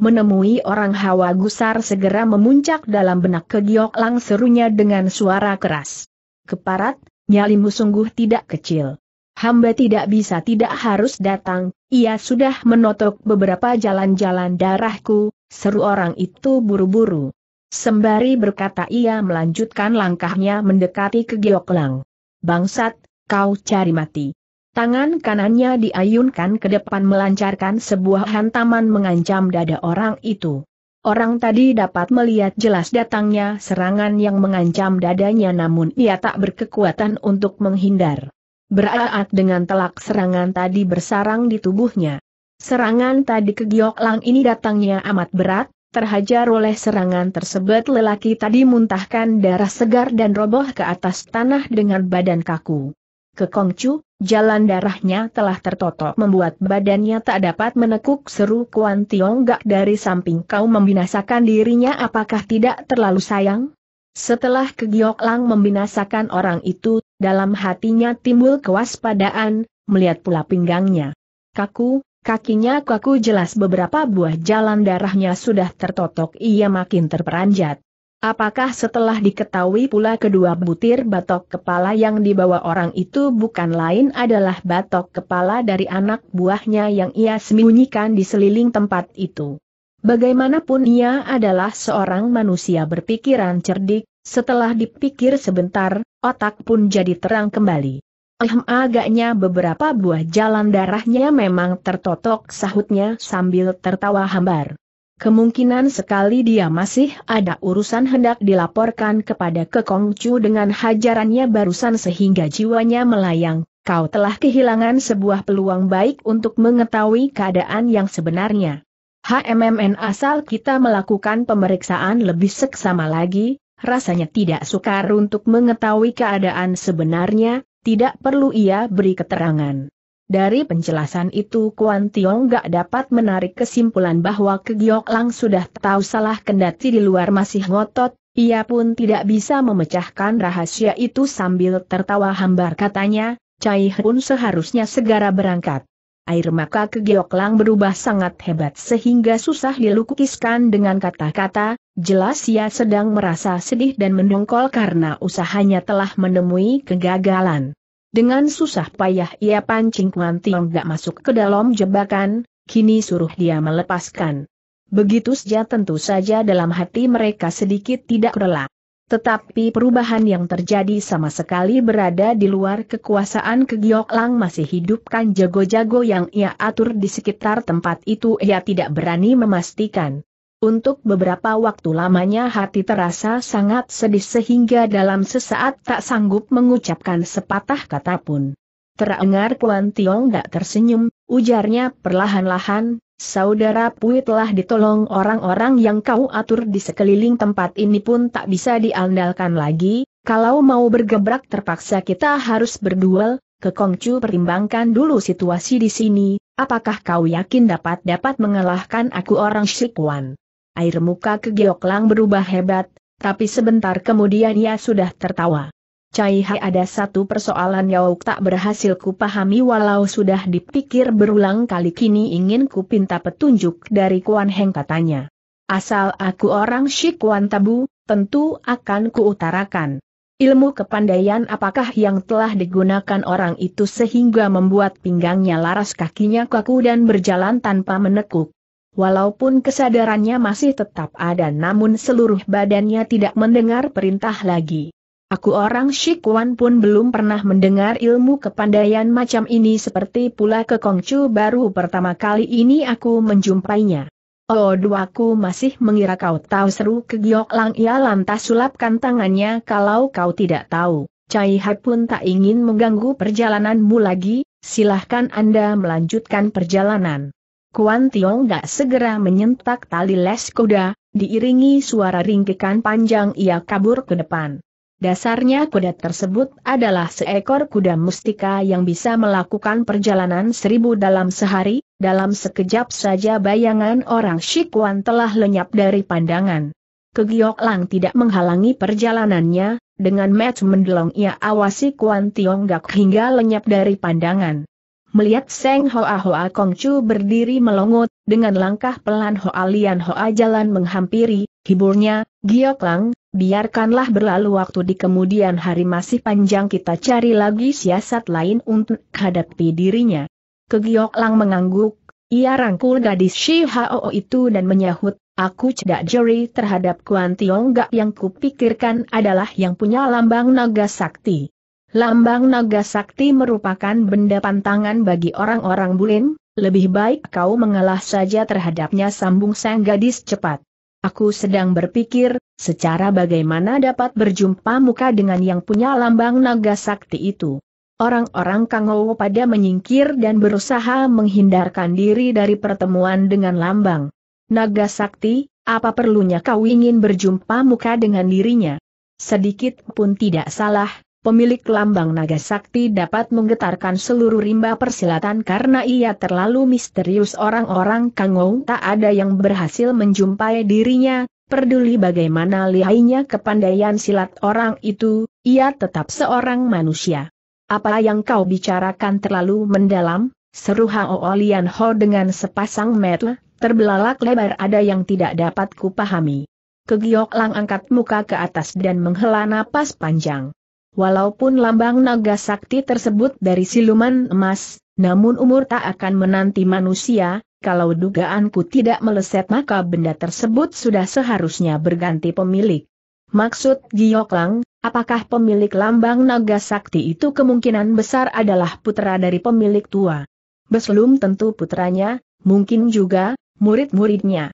Menemui orang hawa gusar segera memuncak dalam benak kegiok lang serunya dengan suara keras. Keparat, nyalimu sungguh tidak kecil. Hamba tidak bisa tidak harus datang, ia sudah menotok beberapa jalan-jalan darahku, seru orang itu buru-buru. Sembari berkata ia melanjutkan langkahnya mendekati ke Lang. Bangsat, kau cari mati. Tangan kanannya diayunkan ke depan melancarkan sebuah hantaman mengancam dada orang itu. Orang tadi dapat melihat jelas datangnya serangan yang mengancam dadanya namun ia tak berkekuatan untuk menghindar. Beraat dengan telak serangan tadi bersarang di tubuhnya. Serangan tadi ke lang ini datangnya amat berat, terhajar oleh serangan tersebut lelaki tadi muntahkan darah segar dan roboh ke atas tanah dengan badan kaku ke Kongcu, jalan darahnya telah tertotok membuat badannya tak dapat menekuk seru Kuan Tiong Gak dari samping kau membinasakan dirinya apakah tidak terlalu sayang? Setelah Kegiok Lang membinasakan orang itu, dalam hatinya timbul kewaspadaan, melihat pula pinggangnya. Kaku, kakinya kaku jelas beberapa buah jalan darahnya sudah tertotok ia makin terperanjat. Apakah setelah diketahui pula kedua butir batok kepala yang dibawa orang itu bukan lain adalah batok kepala dari anak buahnya yang ia sembunyikan di seliling tempat itu? Bagaimanapun ia adalah seorang manusia berpikiran cerdik, setelah dipikir sebentar, otak pun jadi terang kembali. Ehm agaknya beberapa buah jalan darahnya memang tertotok sahutnya sambil tertawa hambar. Kemungkinan sekali dia masih ada urusan hendak dilaporkan kepada Kekongcu dengan hajarannya barusan sehingga jiwanya melayang. Kau telah kehilangan sebuah peluang baik untuk mengetahui keadaan yang sebenarnya. HMMN asal kita melakukan pemeriksaan lebih seksama lagi, rasanya tidak sukar untuk mengetahui keadaan sebenarnya, tidak perlu ia beri keterangan. Dari penjelasan itu Kuan Tiong gak dapat menarik kesimpulan bahwa Kegiok Lang sudah tahu salah kendati di luar masih ngotot, ia pun tidak bisa memecahkan rahasia itu sambil tertawa hambar katanya, Cai pun seharusnya segera berangkat. Air maka Kegiok Lang berubah sangat hebat sehingga susah dilukiskan dengan kata-kata, jelas ia sedang merasa sedih dan mendongkol karena usahanya telah menemui kegagalan. Dengan susah payah ia pancing Kuan Tiong gak masuk ke dalam jebakan, kini suruh dia melepaskan. Begitu saja tentu saja dalam hati mereka sedikit tidak rela. Tetapi perubahan yang terjadi sama sekali berada di luar kekuasaan Kegiok Lang masih hidupkan jago-jago yang ia atur di sekitar tempat itu ia tidak berani memastikan. Untuk beberapa waktu lamanya hati terasa sangat sedih sehingga dalam sesaat tak sanggup mengucapkan sepatah kata pun. Terengar Kuan Tiong tak tersenyum, ujarnya perlahan-lahan, saudara Pui telah ditolong orang-orang yang kau atur di sekeliling tempat ini pun tak bisa diandalkan lagi, kalau mau bergebrak terpaksa kita harus berduel, ke Kongcu pertimbangkan dulu situasi di sini, apakah kau yakin dapat-dapat mengalahkan aku orang Shikuan? air muka ke Geoklang berubah hebat, tapi sebentar kemudian ia sudah tertawa. Cai Hai ada satu persoalan yang tak berhasil kupahami walau sudah dipikir berulang kali kini ingin kupinta petunjuk dari Kuan Heng katanya. Asal aku orang Shikuan Tabu, tentu akan kuutarakan. Ilmu kepandaian apakah yang telah digunakan orang itu sehingga membuat pinggangnya laras kakinya kaku dan berjalan tanpa menekuk. Walaupun kesadarannya masih tetap ada namun seluruh badannya tidak mendengar perintah lagi. Aku orang Shikwan pun belum pernah mendengar ilmu kepandaian macam ini seperti pula ke Kongcu baru pertama kali ini aku menjumpainya. Oh duaku masih mengira kau tahu seru ke Giok Lang ia lantas sulapkan tangannya kalau kau tidak tahu. Cai Hai pun tak ingin mengganggu perjalananmu lagi, silahkan Anda melanjutkan perjalanan. Kuan Tiong Dak segera menyentak tali les kuda, diiringi suara ringkikan panjang ia kabur ke depan. Dasarnya kuda tersebut adalah seekor kuda mustika yang bisa melakukan perjalanan seribu dalam sehari, dalam sekejap saja bayangan orang Shikuan telah lenyap dari pandangan. Kegiok Lang tidak menghalangi perjalanannya, dengan match mendelong ia awasi Kuan Tiong Gak hingga lenyap dari pandangan. Melihat Seng Hoa Hoa Chu berdiri melongot, dengan langkah pelan Hoa Lian Hoa jalan menghampiri, hiburnya, Giok Lang, biarkanlah berlalu waktu di kemudian hari masih panjang kita cari lagi siasat lain untuk hadapi dirinya. Ke Giok Lang mengangguk, ia rangkul gadis Shi Hao itu dan menyahut, aku cedak jeri terhadap Kuan Tiong Gak yang kupikirkan adalah yang punya lambang naga sakti. Lambang naga sakti merupakan benda pantangan bagi orang-orang Bulin. lebih baik kau mengalah saja terhadapnya sambung sang gadis cepat. Aku sedang berpikir, secara bagaimana dapat berjumpa muka dengan yang punya lambang naga sakti itu. Orang-orang Kangowo pada menyingkir dan berusaha menghindarkan diri dari pertemuan dengan lambang. Naga sakti, apa perlunya kau ingin berjumpa muka dengan dirinya? Sedikit pun tidak salah, pemilik lambang naga sakti dapat menggetarkan seluruh rimba persilatan karena ia terlalu misterius orang-orang kangong tak ada yang berhasil menjumpai dirinya, peduli bagaimana lihainya kepandaian silat orang itu, ia tetap seorang manusia. Apa yang kau bicarakan terlalu mendalam? Seru Hao Lian Ho dengan sepasang mata, terbelalak lebar ada yang tidak dapat kupahami. Kegiok Lang angkat muka ke atas dan menghela napas panjang. Walaupun lambang naga sakti tersebut dari siluman emas, namun umur tak akan menanti manusia, kalau dugaanku tidak meleset maka benda tersebut sudah seharusnya berganti pemilik. Maksud Gioklang, apakah pemilik lambang naga sakti itu kemungkinan besar adalah putra dari pemilik tua? Beslum tentu putranya, mungkin juga murid-muridnya.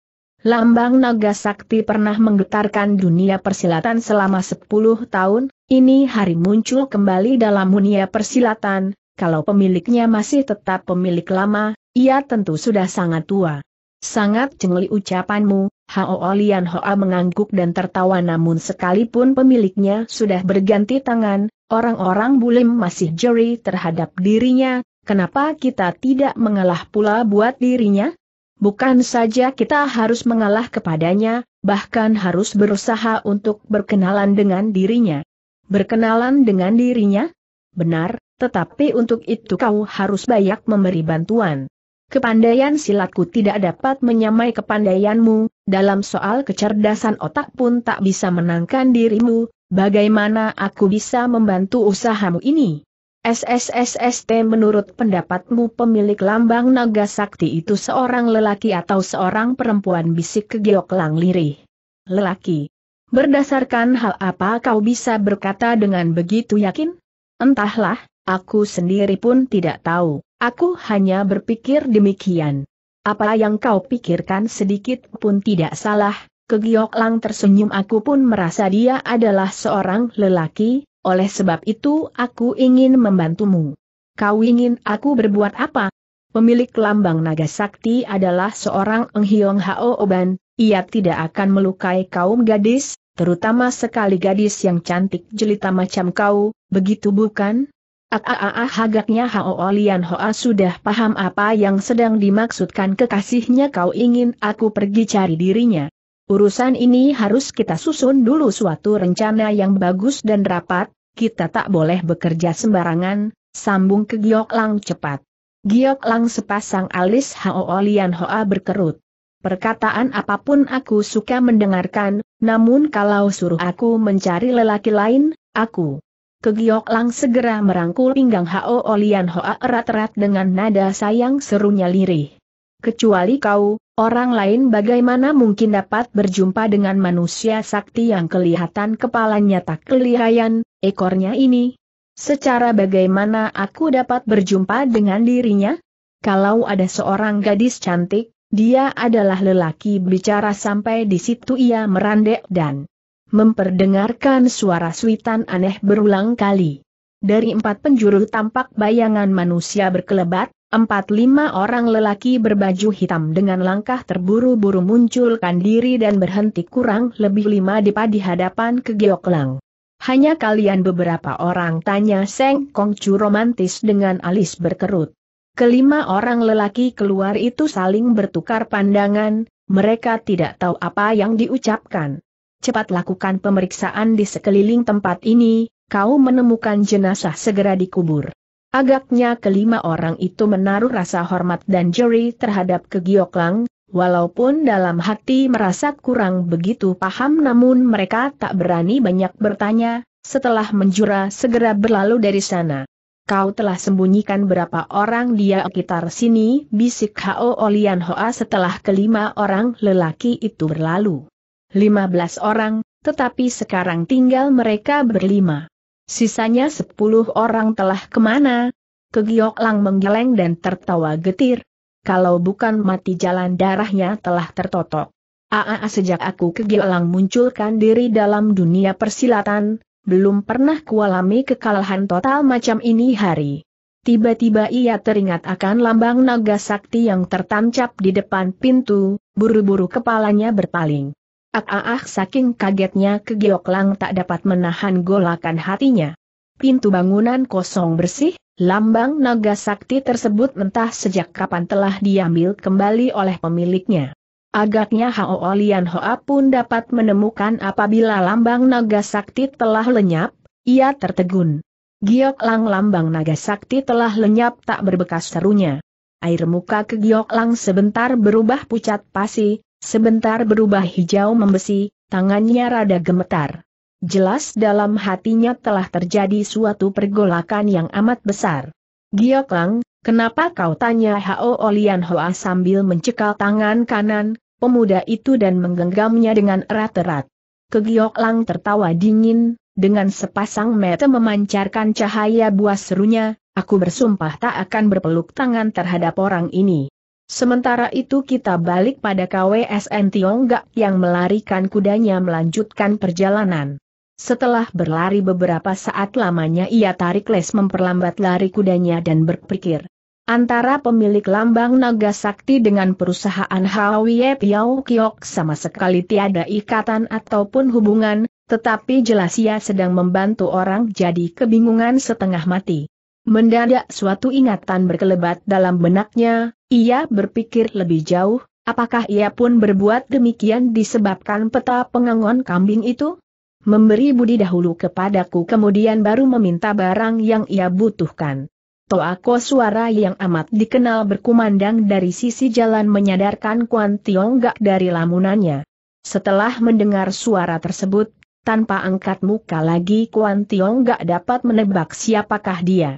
Lambang naga sakti pernah menggetarkan dunia persilatan selama 10 tahun, ini hari muncul kembali dalam dunia persilatan, kalau pemiliknya masih tetap pemilik lama, ia tentu sudah sangat tua. Sangat cengli ucapanmu, Hao Olian Hoa mengangguk dan tertawa namun sekalipun pemiliknya sudah berganti tangan, orang-orang bulim masih jeri terhadap dirinya, kenapa kita tidak mengalah pula buat dirinya? Bukan saja kita harus mengalah kepadanya, bahkan harus berusaha untuk berkenalan dengan dirinya. Berkenalan dengan dirinya? Benar, tetapi untuk itu kau harus banyak memberi bantuan. Kepandaian silatku tidak dapat menyamai kepandaianmu, dalam soal kecerdasan otak pun tak bisa menangkan dirimu, bagaimana aku bisa membantu usahamu ini? SSSST menurut pendapatmu pemilik lambang naga sakti itu seorang lelaki atau seorang perempuan bisik ke Geok Lang Lirih. Lelaki. Berdasarkan hal apa kau bisa berkata dengan begitu yakin? Entahlah, aku sendiri pun tidak tahu, aku hanya berpikir demikian. Apa yang kau pikirkan sedikit pun tidak salah, ke Kegiok Lang tersenyum aku pun merasa dia adalah seorang lelaki, oleh sebab itu aku ingin membantumu. Kau ingin aku berbuat apa? Pemilik lambang naga sakti adalah seorang Enghiong Hao Oban, ia tidak akan melukai kaum gadis, terutama sekali gadis yang cantik jelita macam kau, begitu bukan? Ah, ah, ah, ah agaknya Hao Lian Hoa sudah paham apa yang sedang dimaksudkan kekasihnya kau ingin aku pergi cari dirinya. Urusan ini harus kita susun dulu suatu rencana yang bagus dan rapat, kita tak boleh bekerja sembarangan, sambung ke Giok Lang cepat. Giok Lang sepasang alis Hao Olian Hoa berkerut. Perkataan apapun aku suka mendengarkan, namun kalau suruh aku mencari lelaki lain, aku. Ke Giok Lang segera merangkul pinggang Hao Olian Hoa erat-erat dengan nada sayang serunya lirih. Kecuali kau, Orang lain bagaimana mungkin dapat berjumpa dengan manusia sakti yang kelihatan kepalanya tak kelihayan, ekornya ini? Secara bagaimana aku dapat berjumpa dengan dirinya? Kalau ada seorang gadis cantik, dia adalah lelaki bicara sampai di situ ia merandek dan memperdengarkan suara suitan aneh berulang kali. Dari empat penjuru tampak bayangan manusia berkelebat, Empat lima orang lelaki berbaju hitam dengan langkah terburu-buru munculkan diri dan berhenti kurang lebih lima depa di hadapan Kegioklang. Hanya kalian beberapa orang tanya Seng Kongcu romantis dengan alis berkerut. Kelima orang lelaki keluar itu saling bertukar pandangan, mereka tidak tahu apa yang diucapkan. Cepat lakukan pemeriksaan di sekeliling tempat ini, kau menemukan jenazah segera dikubur. Agaknya kelima orang itu menaruh rasa hormat dan juri terhadap Kegioklang, walaupun dalam hati merasa kurang begitu paham namun mereka tak berani banyak bertanya, setelah menjura segera berlalu dari sana. Kau telah sembunyikan berapa orang dia sekitar sini, bisik Hao Olian Hoa setelah kelima orang lelaki itu berlalu. 15 orang, tetapi sekarang tinggal mereka berlima. Sisanya sepuluh orang telah kemana? Kegiok Lang menggeleng dan tertawa getir. Kalau bukan mati jalan darahnya telah tertotok. Aa sejak aku Giok Lang munculkan diri dalam dunia persilatan, belum pernah kualami kekalahan total macam ini hari. Tiba-tiba ia teringat akan lambang naga sakti yang tertancap di depan pintu, buru-buru kepalanya berpaling. Ah, ah, saking kagetnya ke Lang tak dapat menahan golakan hatinya. Pintu bangunan kosong bersih, lambang naga sakti tersebut entah sejak kapan telah diambil kembali oleh pemiliknya. Agaknya Hao Lian Hoa pun dapat menemukan apabila lambang naga sakti telah lenyap, ia tertegun. Lang lambang naga sakti telah lenyap tak berbekas serunya. Air muka ke Lang sebentar berubah pucat pasi, Sebentar berubah hijau membesi, tangannya rada gemetar. Jelas dalam hatinya telah terjadi suatu pergolakan yang amat besar. Giok Lang, kenapa kau tanya Hao Olian Hoa sambil mencekal tangan kanan, pemuda itu dan menggenggamnya dengan erat-erat. Giok Lang tertawa dingin, dengan sepasang mata memancarkan cahaya buas serunya, aku bersumpah tak akan berpeluk tangan terhadap orang ini. Sementara itu kita balik pada KWSN Tiongga yang melarikan kudanya melanjutkan perjalanan. Setelah berlari beberapa saat lamanya ia tarik les memperlambat lari kudanya dan berpikir. Antara pemilik lambang naga sakti dengan perusahaan Hawie Piao Kiok sama sekali tiada ikatan ataupun hubungan, tetapi jelas ia sedang membantu orang jadi kebingungan setengah mati. Mendadak suatu ingatan berkelebat dalam benaknya, ia berpikir lebih jauh, apakah ia pun berbuat demikian disebabkan peta pengangon kambing itu? Memberi budi dahulu kepadaku kemudian baru meminta barang yang ia butuhkan. Toako suara yang amat dikenal berkumandang dari sisi jalan menyadarkan Kuan Gak dari lamunannya. Setelah mendengar suara tersebut, tanpa angkat muka lagi Kuan Gak dapat menebak siapakah dia.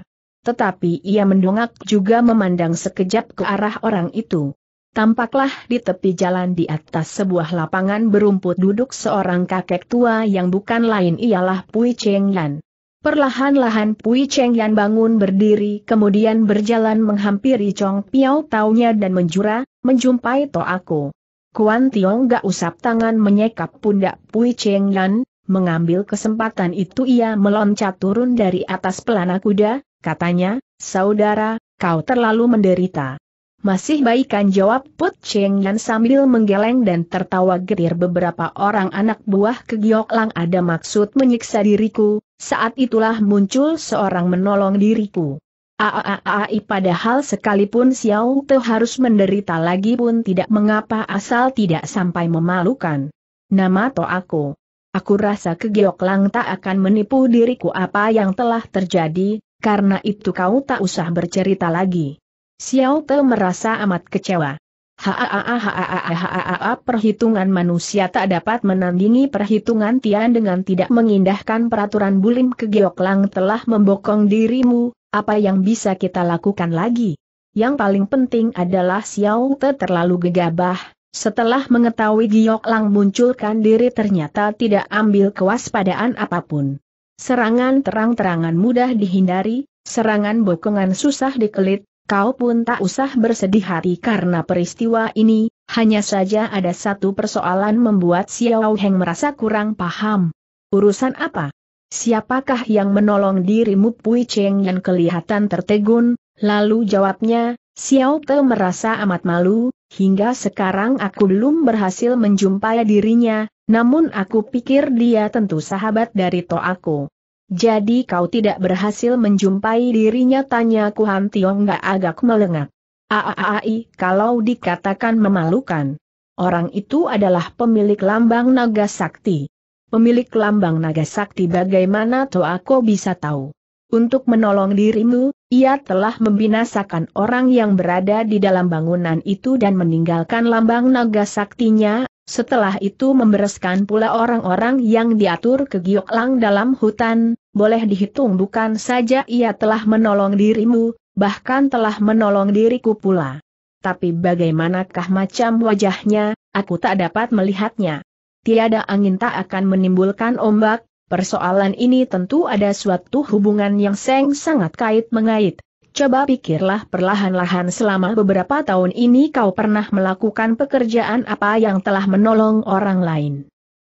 Tetapi ia mendongak juga memandang sekejap ke arah orang itu. Tampaklah di tepi jalan di atas sebuah lapangan berumput duduk seorang kakek tua yang bukan lain ialah Pui Cheng Yan. Perlahan-lahan Pui Cheng Yan bangun berdiri kemudian berjalan menghampiri Chong Piao Taunya dan menjura, menjumpai to aku. Kuan Tiong gak usap tangan menyekap pundak Pui Cheng Yan, mengambil kesempatan itu ia meloncat turun dari atas pelana kuda, Katanya, saudara, kau terlalu menderita. Masih baikan jawab Put Cheng Yan sambil menggeleng dan tertawa getir beberapa orang anak buah Giok Lang ada maksud menyiksa diriku, saat itulah muncul seorang menolong diriku. Aaai padahal sekalipun Xiao Te harus menderita lagi pun tidak mengapa asal tidak sampai memalukan. Nama to aku. Aku rasa Lang tak akan menipu diriku apa yang telah terjadi, karena itu kau tak usah bercerita lagi. Xiao Te merasa amat kecewa. Haaaha perhitungan manusia tak dapat menandingi perhitungan Tian dengan tidak mengindahkan peraturan bulim kegeoklang telah membokong dirimu, apa yang bisa kita lakukan lagi? Yang paling penting adalah Xiao Te terlalu gegabah, setelah mengetahui Lang munculkan diri ternyata tidak ambil kewaspadaan apapun. Serangan terang-terangan mudah dihindari, serangan bokongan susah dikelit, kau pun tak usah bersedih hati karena peristiwa ini, hanya saja ada satu persoalan membuat Xiao Heng merasa kurang paham. Urusan apa? Siapakah yang menolong dirimu Pui Cheng yang kelihatan tertegun, lalu jawabnya, Xiao Te merasa amat malu, Hingga sekarang aku belum berhasil menjumpai dirinya, namun aku pikir dia tentu sahabat dari Toaku. Jadi kau tidak berhasil menjumpai dirinya tanya Kuhan Tiong gak agak melengak. Aaai, kalau dikatakan memalukan. Orang itu adalah pemilik lambang naga sakti. Pemilik lambang naga sakti bagaimana aku bisa tahu? Untuk menolong dirimu, ia telah membinasakan orang yang berada di dalam bangunan itu dan meninggalkan lambang naga saktinya, setelah itu membereskan pula orang-orang yang diatur ke Lang dalam hutan, boleh dihitung bukan saja ia telah menolong dirimu, bahkan telah menolong diriku pula. Tapi bagaimanakah macam wajahnya, aku tak dapat melihatnya. Tiada angin tak akan menimbulkan ombak, Persoalan ini tentu ada suatu hubungan yang seng sangat kait mengait. Coba pikirlah perlahan-lahan selama beberapa tahun ini kau pernah melakukan pekerjaan apa yang telah menolong orang lain.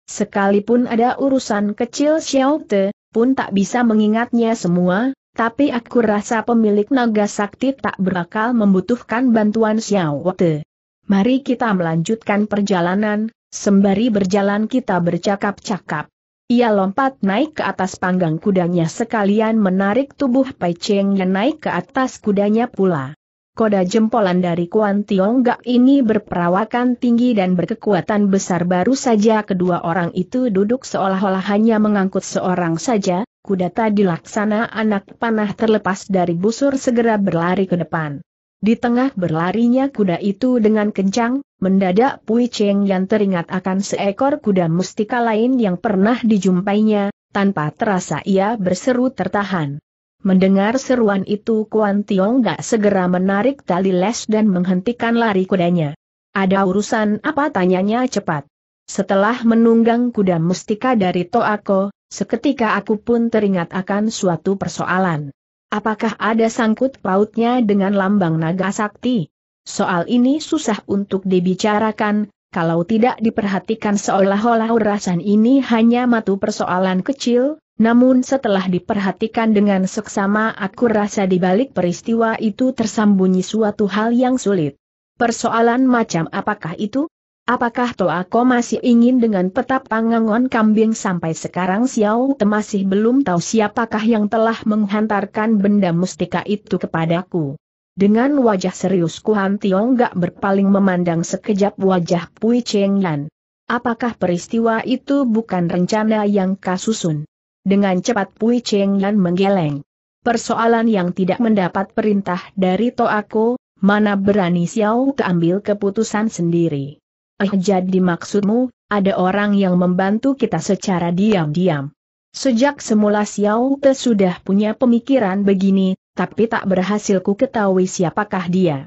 Sekalipun ada urusan kecil Xiao Te pun tak bisa mengingatnya semua, tapi aku rasa pemilik naga sakti tak berakal membutuhkan bantuan Xiao Te. Mari kita melanjutkan perjalanan, sembari berjalan kita bercakap-cakap. Ia lompat naik ke atas panggang kudanya sekalian menarik tubuh Pai Cheng yang naik ke atas kudanya pula. Koda jempolan dari Kuan Gak ini berperawakan tinggi dan berkekuatan besar baru saja kedua orang itu duduk seolah-olah hanya mengangkut seorang saja, kuda tadi laksana anak panah terlepas dari busur segera berlari ke depan. Di tengah berlarinya kuda itu dengan kencang, mendadak Pui Cheng yang teringat akan seekor kuda mustika lain yang pernah dijumpainya, tanpa terasa ia berseru tertahan. Mendengar seruan itu Kuan Tiong gak segera menarik tali les dan menghentikan lari kudanya. Ada urusan apa tanyanya cepat. Setelah menunggang kuda mustika dari Toako, seketika aku pun teringat akan suatu persoalan. Apakah ada sangkut pautnya dengan lambang naga sakti? Soal ini susah untuk dibicarakan, kalau tidak diperhatikan seolah-olah urasan ini hanya matu persoalan kecil, namun setelah diperhatikan dengan seksama aku rasa di balik peristiwa itu tersambunyi suatu hal yang sulit. Persoalan macam apakah itu? Apakah Ko masih ingin dengan peta pangangon kambing sampai sekarang Xiao Te masih belum tahu siapakah yang telah menghantarkan benda mustika itu kepadaku. Dengan wajah serius Han Tiong gak berpaling memandang sekejap wajah Pui Cheng Lan. Apakah peristiwa itu bukan rencana yang kasusun? Dengan cepat Pui Cheng Lan menggeleng. Persoalan yang tidak mendapat perintah dari Toako, mana berani Xiao Te ambil keputusan sendiri. Eh jadi maksudmu, ada orang yang membantu kita secara diam-diam. Sejak semula Xiao Te sudah punya pemikiran begini, tapi tak berhasil ku ketahui siapakah dia.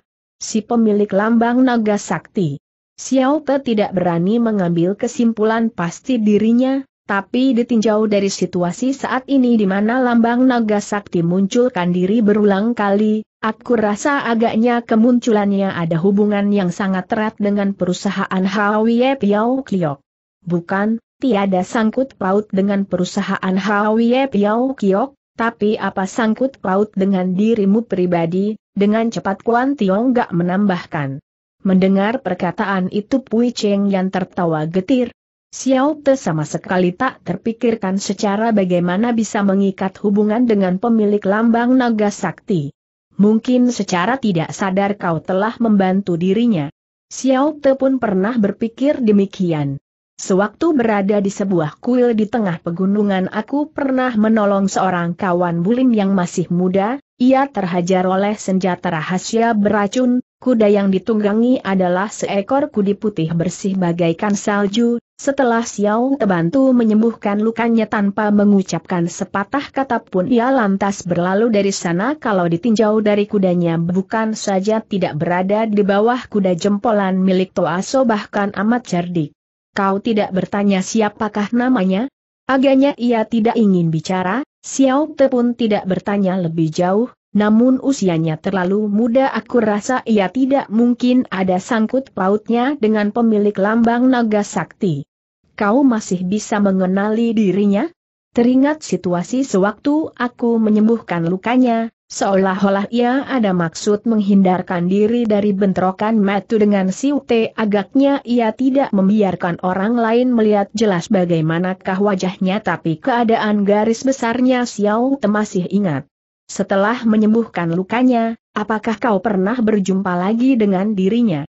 Si pemilik lambang naga sakti. Xiao Te tidak berani mengambil kesimpulan pasti dirinya, tapi ditinjau dari situasi saat ini di mana lambang naga sakti munculkan diri berulang kali, aku rasa agaknya kemunculannya ada hubungan yang sangat erat dengan perusahaan Hawie Piao Kliok. Bukan, tiada sangkut paut dengan perusahaan Hawie Piao Kiok, tapi apa sangkut paut dengan dirimu pribadi, dengan cepat Kuan Tiong gak menambahkan. Mendengar perkataan itu Pui Cheng yang tertawa getir, Xiao Te sama sekali tak terpikirkan secara bagaimana bisa mengikat hubungan dengan pemilik lambang naga sakti. Mungkin secara tidak sadar kau telah membantu dirinya. Xiao Te pun pernah berpikir demikian. Sewaktu berada di sebuah kuil di tengah pegunungan aku pernah menolong seorang kawan bulim yang masih muda, ia terhajar oleh senjata rahasia beracun, Kuda yang ditunggangi adalah seekor kudi putih bersih bagaikan salju, setelah Xiao membantu menyembuhkan lukanya tanpa mengucapkan sepatah kata pun ia lantas berlalu dari sana kalau ditinjau dari kudanya bukan saja tidak berada di bawah kuda jempolan milik Toaso bahkan amat cerdik. Kau tidak bertanya siapakah namanya? Agaknya ia tidak ingin bicara, Xiao Te pun tidak bertanya lebih jauh, namun usianya terlalu muda aku rasa ia tidak mungkin ada sangkut pautnya dengan pemilik lambang naga sakti. Kau masih bisa mengenali dirinya? Teringat situasi sewaktu aku menyembuhkan lukanya, seolah-olah ia ada maksud menghindarkan diri dari bentrokan metu dengan si Ute agaknya ia tidak membiarkan orang lain melihat jelas bagaimanakah wajahnya tapi keadaan garis besarnya Xiao Te masih ingat. Setelah menyembuhkan lukanya, apakah kau pernah berjumpa lagi dengan dirinya?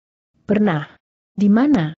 Pernah. Di mana?